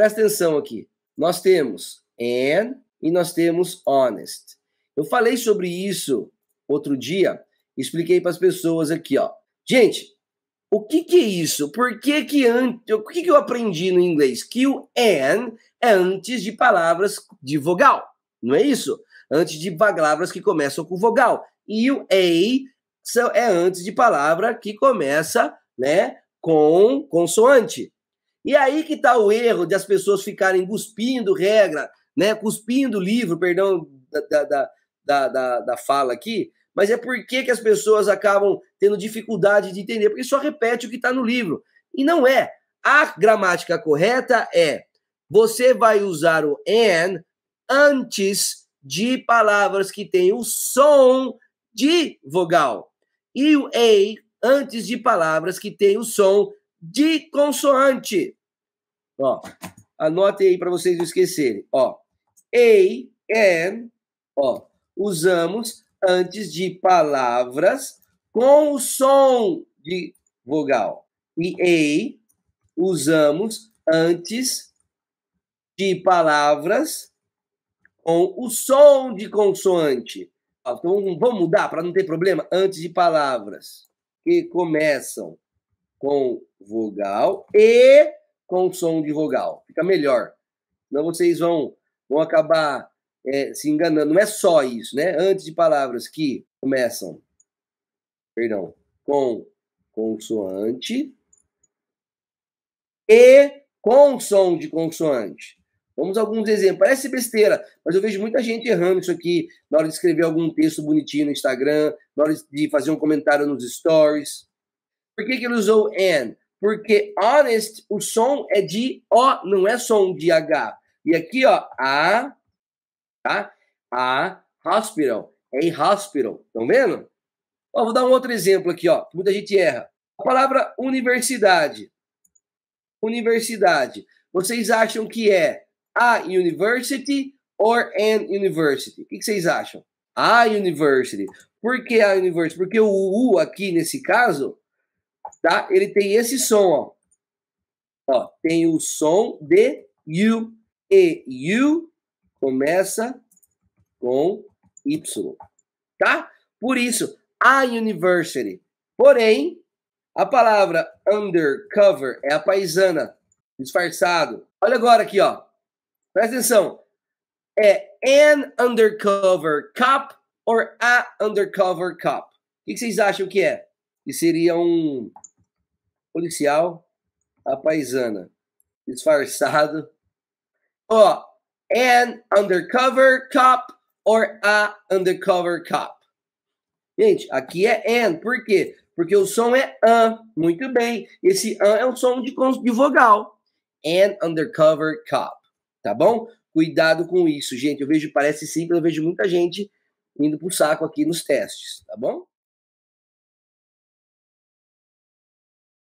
Presta atenção aqui. Nós temos and e nós temos honest. Eu falei sobre isso outro dia, expliquei para as pessoas aqui, ó. Gente, o que, que é isso? Por que que, o que que eu aprendi no inglês? Que o and é antes de palavras de vogal, não é isso? Antes de palavras que começam com vogal. E o a é antes de palavra que começa, né, com consoante. E aí que está o erro de as pessoas ficarem cuspindo regra, né? cuspindo livro, perdão da, da, da, da, da fala aqui, mas é porque que as pessoas acabam tendo dificuldade de entender, porque só repete o que está no livro. E não é. A gramática correta é você vai usar o and antes de palavras que têm o som de vogal. E o a antes de palavras que têm o som de consoante. Ó, anotem aí para vocês não esquecerem. Ó, ei, and, ó, usamos antes de palavras com o som de vogal. E ei usamos antes de palavras com o som de consoante. Então, vamos mudar para não ter problema? Antes de palavras que começam com vogal e com som de vogal. Fica melhor. Senão vocês vão, vão acabar é, se enganando. Não é só isso, né? Antes de palavras que começam, perdão, com consoante e com som de consoante. Vamos alguns exemplos. Parece besteira, mas eu vejo muita gente errando isso aqui na hora de escrever algum texto bonitinho no Instagram, na hora de fazer um comentário nos stories. Por que, que ele usou and? Porque honest, o som é de O, não é som de H. E aqui, ó, a, tá? A hospital, a hospital. Estão vendo? Ó, vou dar um outro exemplo aqui, ó, que muita gente erra. A palavra universidade. Universidade. Vocês acham que é a university or an university? O que vocês acham? A university. Por que a university? Porque o U aqui, nesse caso, tá? Ele tem esse som, ó. ó tem o som de you e you começa com y, tá? Por isso, a university. Porém, a palavra undercover é a paisana, disfarçado. Olha agora aqui, ó. Presta atenção. É an undercover cop or a undercover cop. O que vocês acham que é? Que seria um policial, a paisana, disfarçado. Ó, oh, an undercover cop or a undercover cop. Gente, aqui é an, por quê? Porque o som é an, muito bem. Esse an é um som de, de vogal. An undercover cop, tá bom? Cuidado com isso, gente. Eu vejo, parece simples, eu vejo muita gente indo pro saco aqui nos testes, tá bom?